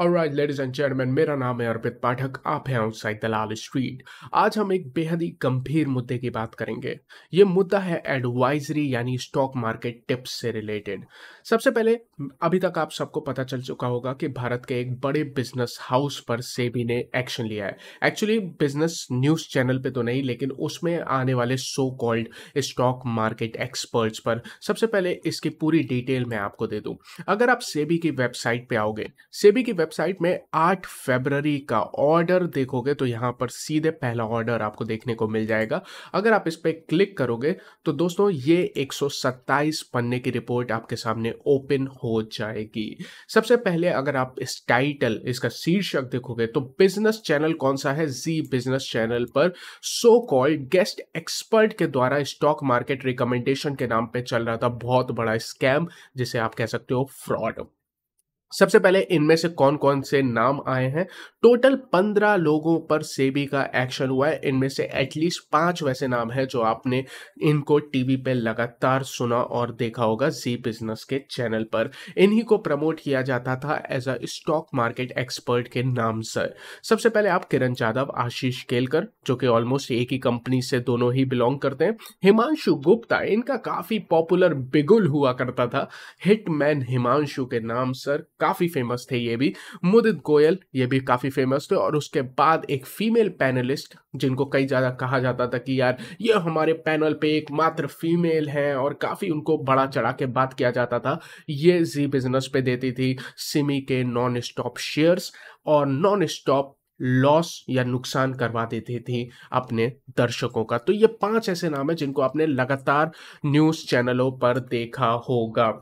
alright ladies and chairman मेरा नाम है अर्पित पाठक आप हैं आउटसाइड दलाल स्ट्रीट आज हम एक बेहद ही गंभीर मुद्दे की बात करेंगे ये मुद्दा है एडवाइजरी यानी स्टॉक मार्केट टिप्स से रिलेटेड सबसे पहले अभी तक आप सबको पता चल चुका होगा कि भारत के एक बड़े बिजनेस हाउस पर सेबी ने एक्शन लिया है एक्चुअली बिजनेस न्यूज चैनल पर तो नहीं लेकिन उसमें आने वाले so called stock market experts पर सबसे पहले इसकी पूरी डिटेल मैं आपको दे दूँ अगर आप सेबी की वेबसाइट पर आओगे सेबी की वेबसाइट में 8 फरवरी का ऑर्डर देखोगे तो यहाँ पर सीधे पहला ऑर्डर आपको देखने को मिल जाएगा अगर आप इस पर क्लिक करोगे तो दोस्तों ये 127 पन्ने की रिपोर्ट आपके सामने ओपन हो जाएगी सबसे पहले अगर आप इस टाइटल इसका शीर्षक देखोगे तो बिजनेस चैनल कौन सा है जी बिजनेस चैनल पर सो कॉल्ड गेस्ट एक्सपर्ट के द्वारा स्टॉक मार्केट रिकमेंडेशन के नाम पर चल रहा था बहुत बड़ा स्कैम जिसे आप कह सकते हो फ्रॉड सबसे पहले इनमें से कौन कौन से नाम आए हैं टोटल पंद्रह लोगों पर सेबी का एक्शन हुआ है इनमें से एटलीस्ट पांच वैसे नाम हैं जो आपने इनको टीवी पे लगातार सुना और देखा होगा जी बिजनेस के चैनल पर इन्हीं को प्रमोट किया जाता था as a stock market expert के नाम से सबसे पहले आप किरण यादव आशीष केलकर जो कि ऑलमोस्ट एक ही कंपनी से दोनों ही बिलोंग करते हैं हिमांशु गुप्ता इनका काफी पॉपुलर बिगुल हुआ करता था हिटमैन हिमांशु के नाम सर काफ़ी फेमस थे ये भी मुदित गोयल ये भी काफ़ी फेमस थे और उसके बाद एक फीमेल पैनलिस्ट जिनको कई ज़्यादा कहा जाता था कि यार ये हमारे पैनल पे एकमात्र फीमेल हैं और काफ़ी उनको बड़ा चढ़ा के बात किया जाता था ये जी बिजनेस पे देती थी सिमी के नॉन स्टॉप शेयर्स और नॉन स्टॉप लॉस या नुकसान करवा देती थी अपने दर्शकों का तो ये पांच ऐसे नाम है जिनको आपने लगातार न्यूज़ चैनलों पर देखा होगा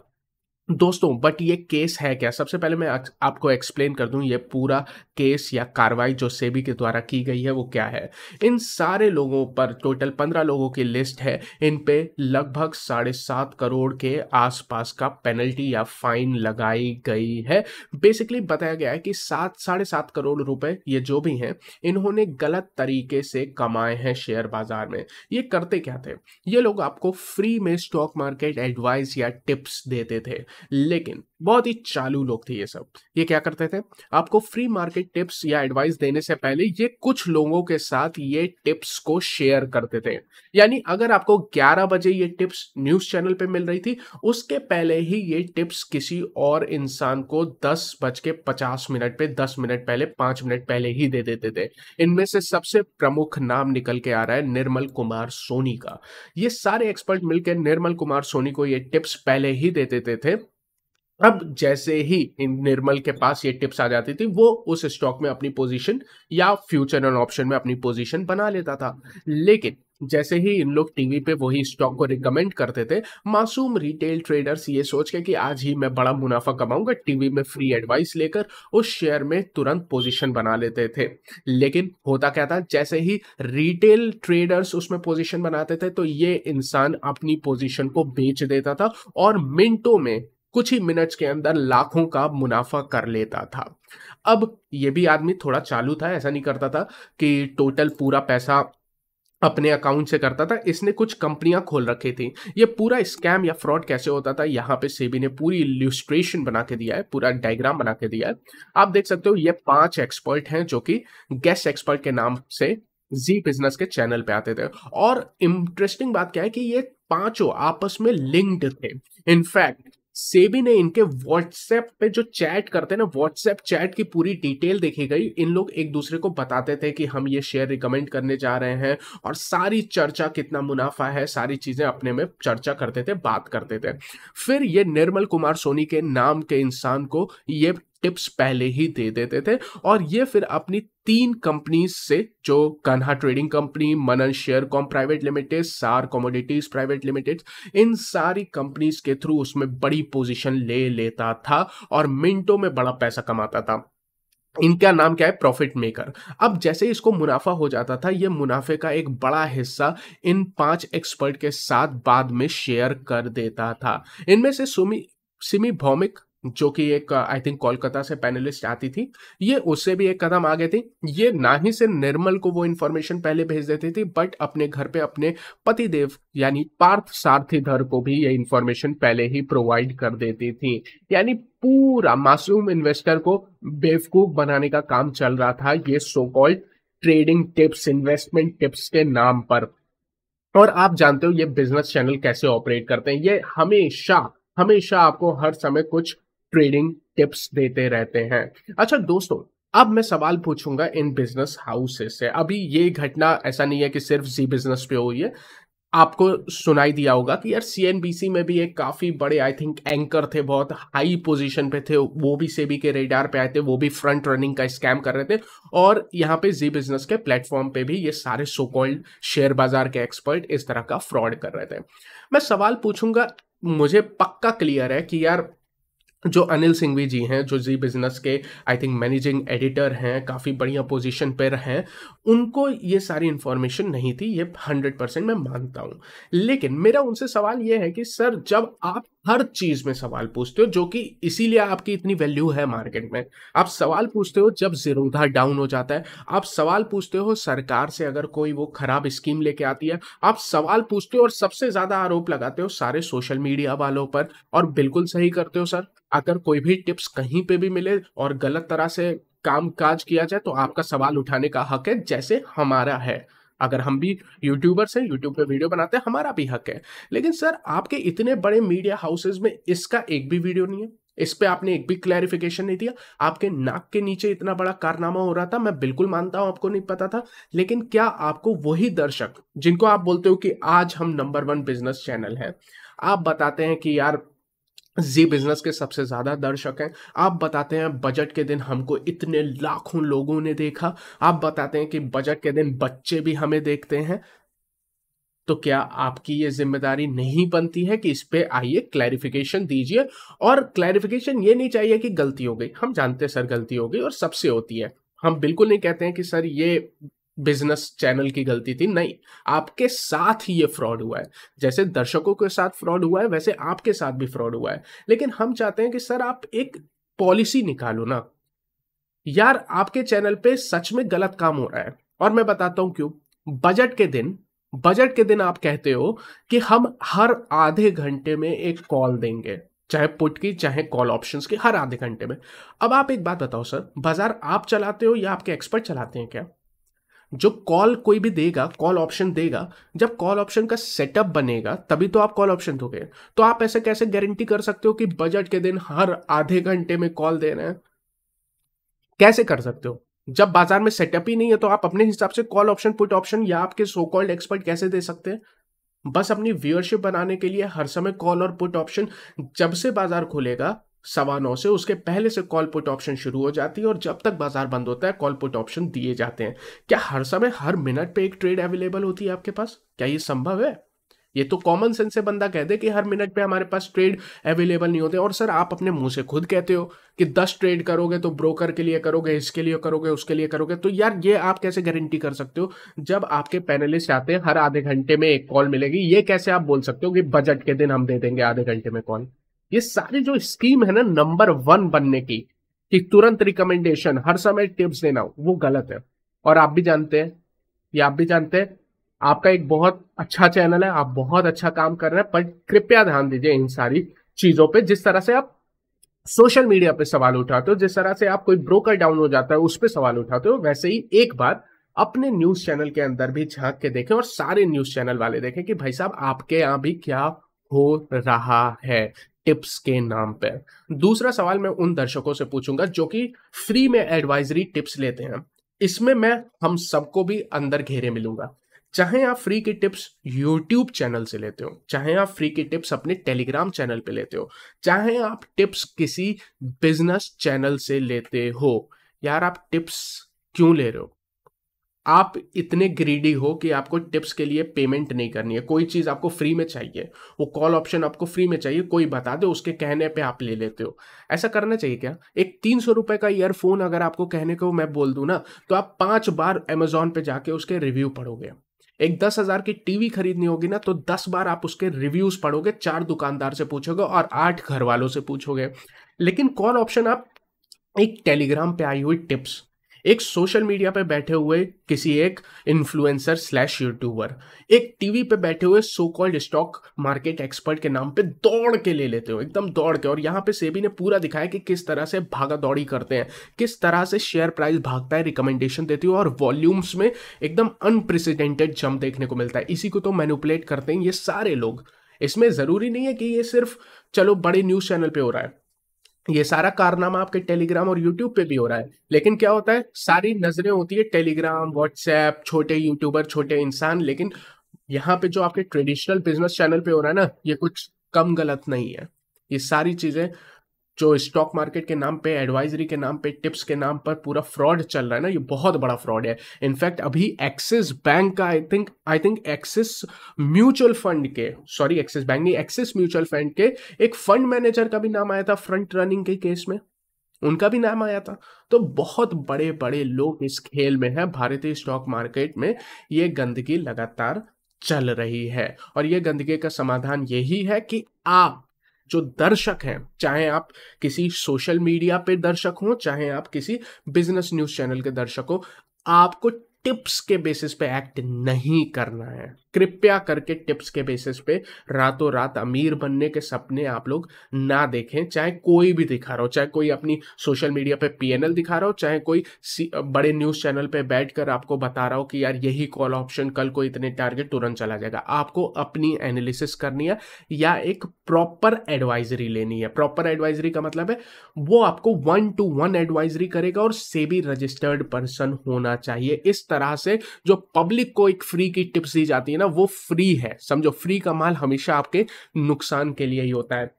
दोस्तों बट ये केस है क्या सबसे पहले मैं आपको एक्सप्लेन कर दूं ये पूरा केस या कार्रवाई जो सेबी के द्वारा की गई है वो क्या है इन सारे लोगों पर टोटल पंद्रह लोगों की लिस्ट है इन पे लगभग साढ़े सात करोड़ के आसपास का पेनल्टी या फाइन लगाई गई है बेसिकली बताया गया है कि सात साढ़े सात करोड़ रुपए ये जो भी हैं इन्होंने गलत तरीके से कमाए हैं शेयर बाजार में ये करते क्या थे ये लोग आपको फ्री में स्टॉक मार्केट एडवाइस या टिप्स देते थे लेकिन बहुत ही चालू लोग थे ये सब ये क्या करते थे आपको फ्री मार्केट टिप्स या एडवाइस देने से पहले ये कुछ लोगों के साथ ये टिप्स को शेयर करते थे यानी अगर आपको 11 बजे ये टिप्स न्यूज चैनल पे मिल रही थी उसके पहले ही ये टिप्स किसी और इंसान को दस बज के पचास मिनट पे दस मिनट पहले पांच मिनट पहले ही दे देते थे इनमें से सबसे प्रमुख नाम निकल के आ रहा है निर्मल कुमार सोनी का ये सारे एक्सपर्ट मिलकर निर्मल कुमार सोनी को ये टिप्स पहले ही दे देते थे अब जैसे ही निर्मल के पास ये टिप्स आ जाती थी वो उस स्टॉक में अपनी पोजीशन या फ्यूचर एंड ऑप्शन में अपनी पोजीशन बना लेता था लेकिन जैसे ही इन लोग टीवी पे वही स्टॉक को रिकमेंड करते थे मासूम रिटेल ट्रेडर्स ये सोच के कि आज ही मैं बड़ा मुनाफा कमाऊंगा टीवी में फ्री एडवाइस लेकर उस शेयर में तुरंत पोजीशन बना लेते थे लेकिन होता क्या था जैसे ही रिटेल ट्रेडर्स उसमें पोजीशन बनाते थे तो ये इंसान अपनी पोजीशन को बेच देता था और मिनटों में कुछ ही मिनट्स के अंदर लाखों का मुनाफा कर लेता था अब ये भी आदमी थोड़ा चालू था ऐसा नहीं करता था कि टोटल पूरा पैसा अपने अकाउंट से करता था इसने कुछ कंपनियां खोल रखी थी ये पूरा स्कैम या फ्रॉड कैसे होता था यहाँ पे सेबी ने पूरी इल्यूस्ट्रेशन बना के दिया है पूरा डायग्राम बना के दिया है आप देख सकते हो ये पांच एक्सपर्ट हैं जो कि गेस्ट एक्सपर्ट के नाम से जी बिजनेस के चैनल पे आते थे और इंटरेस्टिंग बात क्या है कि ये पांचों आपस में लिंक्ड थे इनफैक्ट सेबी ने इनके व्हाट्सएप पे जो चैट करते हैं ना व्हाट्सएप चैट की पूरी डिटेल देखी गई इन लोग एक दूसरे को बताते थे कि हम ये शेयर रिकमेंड करने जा रहे हैं और सारी चर्चा कितना मुनाफा है सारी चीज़ें अपने में चर्चा करते थे बात करते थे फिर ये निर्मल कुमार सोनी के नाम के इंसान को ये टिप्स पहले ही दे देते थे और ये फिर अपनी तीन कंपनीज से जो Kanha trading company Manan share com private limited सार कॉमोडिटीज प्राइवेट लिमिटेड इन सारी कंपनीज के थ्रू उसमें बड़ी पोजीशन ले लेता था और मिनटों में बड़ा पैसा कमाता था इनका नाम क्या है प्रॉफिट मेकर अब जैसे इसको मुनाफा हो जाता था ये मुनाफे का एक बड़ा हिस्सा इन पांच एक्सपर्ट के साथ बाद में शेयर कर देता था इनमें से सुमी सिमी भौमिक जो कि एक आई थिंक कोलकाता से पैनलिस्ट आती थी ये उससे भी एक कदम आगे थी ये ना ही से निर्मल को वो इन्फॉर्मेशन पहले भेज देती थी बट अपने घर पे अपने पतिदेव यानी पार्थ सारथीधर को भी ये इन्फॉर्मेशन पहले ही प्रोवाइड कर देती थी यानी पूरा मासूम इन्वेस्टर को बेवकूफ बनाने का काम चल रहा था ये so called trading tips investment tips के नाम पर और आप जानते हो ये बिजनेस चैनल कैसे ऑपरेट करते हैं ये हमेशा हमेशा आपको हर समय कुछ ट्रेडिंग टिप्स देते रहते हैं अच्छा दोस्तों अब मैं सवाल पूछूंगा इन बिजनेस हाउसेस से अभी ये घटना ऐसा नहीं है कि सिर्फ जी बिजनेस पे हुई है आपको सुनाई दिया होगा कि यार सीएनबीसी में भी एक काफ़ी बड़े आई थिंक एंकर थे बहुत हाई पोजीशन पे थे वो भी सेबी के रेडार पे आए थे वो भी फ्रंट रनिंग का स्कैम कर रहे थे और यहाँ पे जी बिजनेस के प्लेटफॉर्म पे भी ये सारे सो कॉल्ड शेयर बाजार के एक्सपर्ट इस तरह का फ्रॉड कर रहे थे मैं सवाल पूछूंगा मुझे पक्का क्लियर है कि यार जो अनिल सिंघवी जी हैं जो जी बिजनेस के आई थिंक मैनेजिंग एडिटर हैं काफ़ी बढ़िया पोजीशन पर हैं उनको ये सारी इन्फॉर्मेशन नहीं थी ये हंड्रेड परसेंट मैं मानता हूँ लेकिन मेरा उनसे सवाल ये है कि सर जब आप हर चीज में सवाल पूछते हो जो कि इसीलिए आपकी इतनी वैल्यू है मार्केट में आप सवाल पूछते हो जब जीरोधा डाउन हो जाता है आप सवाल पूछते हो सरकार से अगर कोई वो खराब स्कीम लेके आती है आप सवाल पूछते हो और सबसे ज्यादा आरोप लगाते हो सारे सोशल मीडिया वालों पर और बिल्कुल सही करते हो सर अगर कोई भी टिप्स कहीं पे भी मिले और गलत तरह से काम काज किया जाए तो आपका सवाल उठाने का हक है जैसे हमारा है अगर हम भी यूट्यूबर्स हैं यूट्यूब पे वीडियो बनाते हैं हमारा भी हक है लेकिन सर आपके इतने बड़े मीडिया हाउसेज में इसका एक भी वीडियो नहीं है इस पे आपने एक भी क्लैरिफिकेशन नहीं दिया आपके नाक के नीचे इतना बड़ा कारनामा हो रहा था मैं बिल्कुल मानता हूं आपको नहीं पता था लेकिन क्या आपको वही दर्शक जिनको आप बोलते हो कि आज हम नंबर वन बिजनेस चैनल है आप बताते हैं कि यार जी बिजनेस के सबसे ज़्यादा दर्शक हैं आप बताते हैं बजट के दिन हमको इतने लाखों लोगों ने देखा आप बताते हैं कि बजट के दिन बच्चे भी हमें देखते हैं तो क्या आपकी ये जिम्मेदारी नहीं बनती है कि इस पर आइए क्लैरिफिकेशन दीजिए और क्लैरिफिकेशन ये नहीं चाहिए कि गलती हो गई हम जानते हैं सर गलती हो गई और सबसे होती है हम बिल्कुल नहीं कहते हैं कि सर ये बिजनेस चैनल की गलती थी नहीं आपके साथ ही ये फ्रॉड हुआ है जैसे दर्शकों के साथ फ्रॉड हुआ है वैसे आपके साथ भी फ्रॉड हुआ है लेकिन हम चाहते हैं कि सर आप एक पॉलिसी निकालो ना यार आपके चैनल पे सच में गलत काम हो रहा है और मैं बताता हूं क्यों बजट के दिन बजट के दिन आप कहते हो कि हम हर आधे घंटे में एक कॉल देंगे चाहे पुट की चाहे कॉल ऑप्शंस की हर आधे घंटे में अब आप एक बात बताओ सर बाजार आप चलाते हो या आपके एक्सपर्ट चलाते हैं क्या जो कॉल कोई भी देगा कॉल ऑप्शन देगा जब कॉल ऑप्शन का सेटअप बनेगा तभी तो आप कॉल ऑप्शन दोगे तो आप ऐसे कैसे गारंटी कर सकते हो कि बजट के दिन हर आधे घंटे में कॉल दे रहे हैं कैसे कर सकते हो जब बाजार में सेटअप ही नहीं है तो आप अपने हिसाब से कॉल ऑप्शन पुट ऑप्शन या आपके सो कॉल्ड एक्सपर्ट कैसे दे सकते हैं बस अपनी व्यूअरशिप बनाने के लिए हर समय कॉल और पुट ऑप्शन जब से बाजार खुलेगा सवा नौ से उसके पहले से कॉल पुट ऑप्शन शुरू हो जाती है और जब तक बाजार बंद होता है कॉल पुट ऑप्शन दिए जाते हैं क्या हर समय हर मिनट पे एक ट्रेड अवेलेबल होती है आपके पास क्या ये संभव है ये तो कॉमन सेंस से बंदा कह दे कि हर मिनट पे हमारे पास ट्रेड अवेलेबल नहीं होते और सर आप अपने मुंह से खुद कहते हो कि दस ट्रेड करोगे तो ब्रोकर के लिए करोगे इसके लिए करोगे उसके लिए करोगे तो यार ये आप कैसे गारंटी कर सकते हो जब आपके पैनलिस्ट आते हैं हर आधे घंटे में एक कॉल मिलेगी ये कैसे आप बोल सकते हो कि बजट के दिन हम दे देंगे आधे घंटे में कॉल ये सारी जो स्कीम है ना नंबर वन बनने की कि तुरंत रिकमेंडेशन हर समय टिप्स देना वो गलत है और आप भी जानते हैं या आप भी जानते हैं आपका एक बहुत अच्छा चैनल है आप बहुत अच्छा काम कर रहे हैं पर कृपया ध्यान दीजिए इन सारी चीजों पे जिस तरह से आप सोशल मीडिया पे सवाल उठाते हो जिस तरह से आप कोई ब्रोकर डाउन हो जाता है उस पर सवाल उठाते हो वैसे ही एक बार अपने न्यूज चैनल के अंदर भी झांक के देखें और सारे न्यूज चैनल वाले देखें कि भाई साहब आपके यहाँ भी क्या हो रहा है टिप्स के नाम पर दूसरा सवाल मैं उन दर्शकों से पूछूंगा जो कि फ्री में एडवाइजरी टिप्स लेते हैं इसमें मैं हम सबको भी अंदर घेरे मिलूंगा चाहे आप फ्री की टिप्स यूट्यूब चैनल से लेते हो चाहे आप फ्री की टिप्स अपने टेलीग्राम चैनल पे लेते हो चाहे आप टिप्स किसी बिजनेस चैनल से लेते हो यार आप टिप्स क्यों ले रहे हो आप इतने ग्रीडी हो कि आपको टिप्स के लिए पेमेंट नहीं करनी है कोई चीज़ आपको फ्री में चाहिए वो कॉल ऑप्शन आपको फ्री में चाहिए कोई बता दे उसके कहने पे आप ले लेते हो ऐसा करना चाहिए क्या एक तीन सौ रुपए का ईयरफोन अगर आपको कहने को मैं बोल दू ना तो आप पांच बार एमेजोन पे जाके उसके रिव्यू पढ़ोगे एक दस हज़ार की टीवी खरीदनी होगी ना तो दस बार आप उसके रिव्यूज़ पढ़ोगे चार दुकानदार से पूछोगे और आठ घर वालों से पूछोगे लेकिन कॉल ऑप्शन आप एक टेलीग्राम पे आई हुई टिप्स एक सोशल मीडिया पर बैठे हुए किसी एक इन्फ्लुएंसर स्लैश यूट्यूबर एक टीवी पर बैठे हुए so called stock market expert के नाम पे दौड़ के ले लेते हो एकदम दौड़ के और यहाँ पे सेबी ने पूरा दिखाया कि किस तरह से भागा दौड़ी करते हैं किस तरह से शेयर प्राइस भागता है रिकमेंडेशन देती हो और वॉल्यूम्स में एकदम अनप्रेसिडेंटेड जम देखने को मिलता है इसी को तो मैनुपुलेट करते हैं ये सारे लोग इसमें ज़रूरी नहीं है कि ये सिर्फ चलो बड़े न्यूज़ चैनल पे हो रहा है ये सारा कारनामा आपके टेलीग्राम और यूट्यूब पे भी हो रहा है लेकिन क्या होता है सारी नजरें होती है टेलीग्राम व्हाट्सएप छोटे यूट्यूबर छोटे इंसान लेकिन यहाँ पे जो आपके ट्रेडिशनल बिजनेस चैनल पे हो रहा है ना ये कुछ कम गलत नहीं है ये सारी चीजें जो स्टॉक मार्केट के नाम पे एडवाइजरी के नाम पे टिप्स के नाम पर पूरा फ्रॉड चल रहा है ना ये बहुत बड़ा फ्रॉड है इनफैक्ट अभी एक्सिस बैंक का I think I think Axis mutual fund के सॉरी एक्सिस बैंक नहीं एक्सिस म्यूचुअल फंड के एक फंड मैनेजर का भी नाम आया था फ्रंट रनिंग के केस में उनका भी नाम आया था तो बहुत बड़े बड़े लोग इस खेल में है भारतीय स्टॉक मार्केट में ये गंदगी लगातार चल रही है और ये गंदगी का समाधान यही है कि आप जो दर्शक हैं चाहे आप किसी सोशल मीडिया पे दर्शक हो चाहे आप किसी बिजनेस न्यूज चैनल के दर्शक हो आपको टिप्स के बेसिस पे एक्ट नहीं करना है कृपया करके टिप्स के बेसिस पे रातों रात अमीर बनने के सपने आप लोग ना देखें चाहे कोई भी दिखा रहा हो चाहे कोई अपनी सोशल मीडिया पे पीएनएल दिखा रहा हो चाहे कोई बड़े न्यूज़ चैनल पे बैठकर आपको बता रहा हो कि यार यही कॉल ऑप्शन कल को इतने टारगेट तुरंत चला जाएगा आपको अपनी एनालिसिस करनी है या एक प्रॉपर एडवाइजरी लेनी है प्रॉपर एडवाइजरी का मतलब है वो आपको वन टू वन एडवाइजरी करेगा और सेबी रजिस्टर्ड पर्सन होना चाहिए इस तरह से जो पब्लिक को एक फ्री की टिप्स दी जाती है ना वो फ्री है समझो फ्री का माल हमेशा आपके नुकसान के लिए ही होता है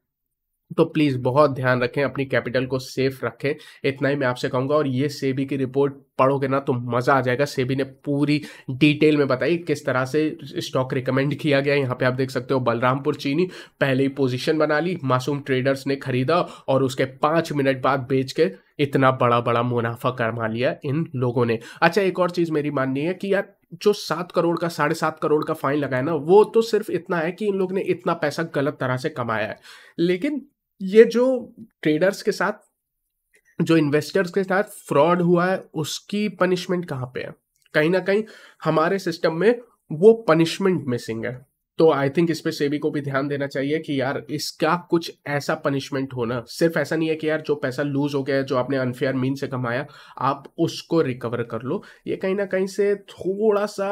तो प्लीज़ बहुत ध्यान रखें अपनी कैपिटल को सेफ रखें इतना ही मैं आपसे कहूंगा और ये सेबी की रिपोर्ट पढ़ोगे ना तो मज़ा आ जाएगा सेबी ने पूरी डिटेल में बताई किस तरह से स्टॉक रिकमेंड किया गया यहाँ पे आप देख सकते हो बलरामपुर चीनी पहले ही पोजीशन बना ली मासूम ट्रेडर्स ने खरीदा और उसके पांच मिनट बाद बेच के इतना बड़ा बड़ा मुनाफा करवा लिया इन लोगों ने अच्छा एक और चीज़ मेरी माननी है कि यार जो सात करोड़ का साढ़े सात करोड़ का फाइन लगाया ना वो तो सिर्फ इतना है कि इन लोग ने इतना पैसा गलत तरह से कमाया है लेकिन ये जो ट्रेडर्स के साथ जो इन्वेस्टर्स के साथ फ्रॉड हुआ है उसकी पनिशमेंट कहाँ पे है कहीं ना कहीं हमारे सिस्टम में वो पनिशमेंट मिसिंग है तो आई थिंक इस पे सेबी को भी ध्यान देना चाहिए कि यार इसका कुछ ऐसा पनिशमेंट होना सिर्फ ऐसा नहीं है कि यार जो पैसा लूज हो गया जो आपने अनफेयर मीन से कमाया आप उसको रिकवर कर लो ये कहीं ना कहीं से थोड़ा सा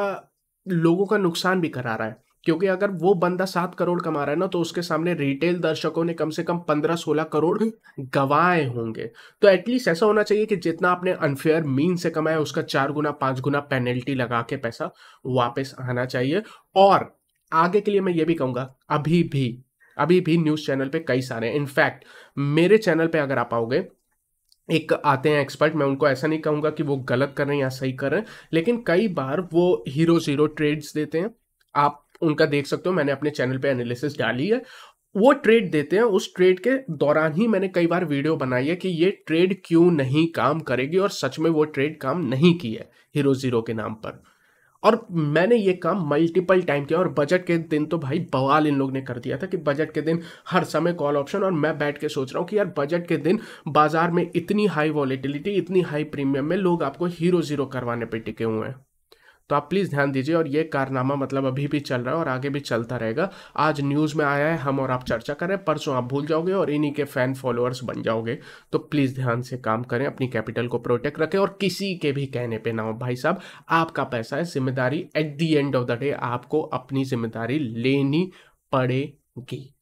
लोगों का नुकसान भी करा रहा है क्योंकि अगर वो बंदा सात करोड़ कमा रहा है ना तो उसके सामने रिटेल दर्शकों ने कम से कम पंद्रह सोलह करोड़ गवाए होंगे तो एटलीस्ट ऐसा होना चाहिए कि जितना आपने अनफेयर मीन से कमाया उसका चार गुना पाँच गुना पेनल्टी लगा के पैसा वापस आना चाहिए और आगे के लिए मैं ये भी कहूँगा अभी भी अभी भी न्यूज़ चैनल पे कई सारे हैं इनफैक्ट मेरे चैनल पे अगर आप आओगे एक आते हैं एक्सपर्ट मैं उनको ऐसा नहीं कहूंगा कि वो गलत कर रहे हैं या सही कर रहे हैं लेकिन कई बार वो हीरो जीरो ट्रेड्स देते हैं आप उनका देख सकते हो मैंने अपने चैनल पे एनालिसिस डाली है वो ट्रेड देते हैं उस ट्रेड के दौरान ही मैंने कई बार वीडियो बनाई है कि ये ट्रेड क्यों नहीं काम करेगी और सच में वो ट्रेड काम नहीं की है हीरो जीरो के नाम पर और मैंने ये काम मल्टीपल टाइम किया और बजट के दिन तो भाई बवाल इन लोग ने कर दिया था कि बजट के दिन हर समय कॉल ऑप्शन और मैं बैठ के सोच रहा हूँ कि यार बजट के दिन बाजार में इतनी हाई वॉलीटिलिटी इतनी हाई प्रीमियम में लोग आपको हीरो जीरो करवाने पर टिके हुए हैं तो आप प्लीज़ ध्यान दीजिए और ये कारनामा मतलब अभी भी चल रहा है और आगे भी चलता रहेगा आज न्यूज़ में आया है हम और आप चर्चा करें परसों आप भूल जाओगे और इन्हीं के फैन फॉलोअर्स बन जाओगे तो प्लीज़ ध्यान से काम करें अपनी कैपिटल को प्रोटेक्ट रखें और किसी के भी कहने पर ना हो भाई साहब आपका पैसा है जिम्मेदारी at the end of the day आपको अपनी जिम्मेदारी लेनी पड़ेगी